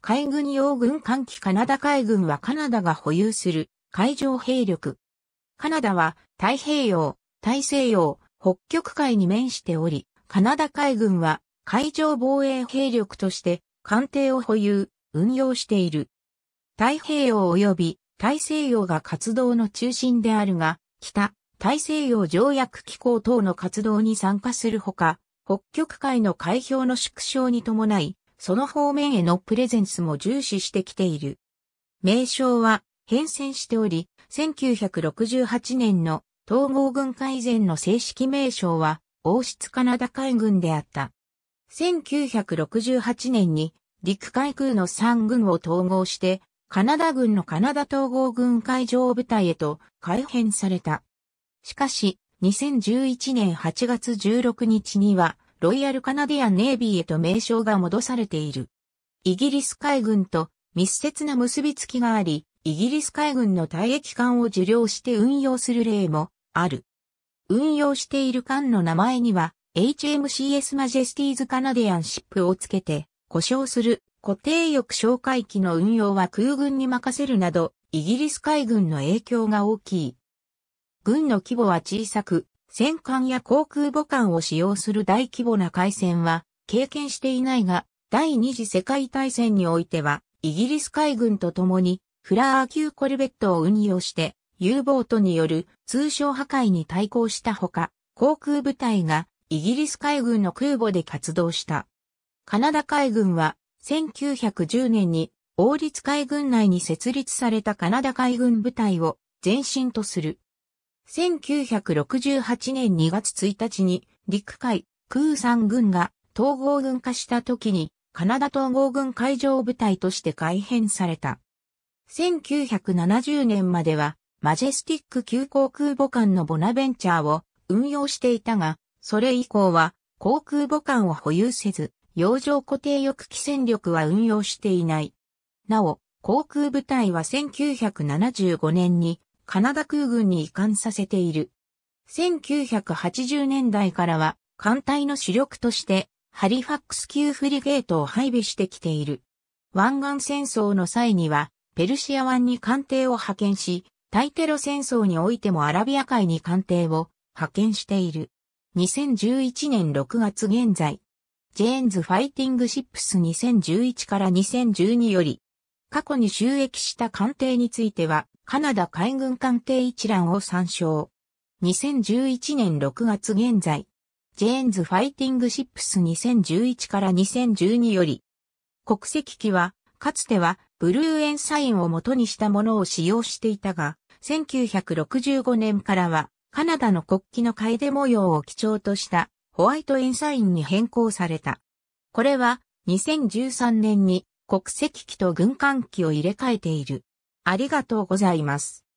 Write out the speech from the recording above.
海軍用軍艦機カナダ海軍はカナダが保有する海上兵力。カナダは太平洋、大西洋、北極海に面しており、カナダ海軍は海上防衛兵力として艦艇を保有、運用している。太平洋及び大西洋が活動の中心であるが、北、大西洋条約機構等の活動に参加するほか、北極海の海氷の縮小に伴い、その方面へのプレゼンスも重視してきている。名称は変遷しており、1968年の統合軍改善の正式名称は王室カナダ海軍であった。1968年に陸海空の3軍を統合して、カナダ軍のカナダ統合軍海上部隊へと改編された。しかし、2011年8月16日には、ロイヤルカナディアンネイビーへと名称が戻されている。イギリス海軍と密接な結びつきがあり、イギリス海軍の退役艦を受領して運用する例もある。運用している艦の名前には、HMCS マジェスティーズカナディアンシップをつけて、故障する固定翼哨戒機の運用は空軍に任せるなど、イギリス海軍の影響が大きい。軍の規模は小さく、戦艦や航空母艦を使用する大規模な海戦は経験していないが、第二次世界大戦においては、イギリス海軍と共に、フラー級コルベットを運用して、U ボートによる通商破壊に対抗したほか、航空部隊がイギリス海軍の空母で活動した。カナダ海軍は1910年に王立海軍内に設立されたカナダ海軍部隊を前身とする1968年2月1日に陸海空産軍が統合軍化した時にカナダ統合軍海上部隊として改編された。1970年まではマジェスティック級航空母艦のボナベンチャーを運用していたが、それ以降は航空母艦を保有せず、洋上固定翼機戦力は運用していない。なお、航空部隊は1975年にカナダ空軍に移管させている。1980年代からは艦隊の主力としてハリファックス級フリゲートを配備してきている。湾岸戦争の際にはペルシア湾に艦艇を派遣し、対テロ戦争においてもアラビア海に艦艇を派遣している。2011年6月現在、ジェーンズ・ファイティング・シップス2011から2012より、過去に収益した艦艇については、カナダ海軍艦艇一覧を参照。2011年6月現在、ジェーンズ・ファイティング・シップス2011から2012より、国籍機は、かつてはブルーエンサインを元にしたものを使用していたが、1965年からは、カナダの国旗の楓模様を基調としたホワイトエンサインに変更された。これは2013年に国籍機と軍艦機を入れ替えている。ありがとうございます。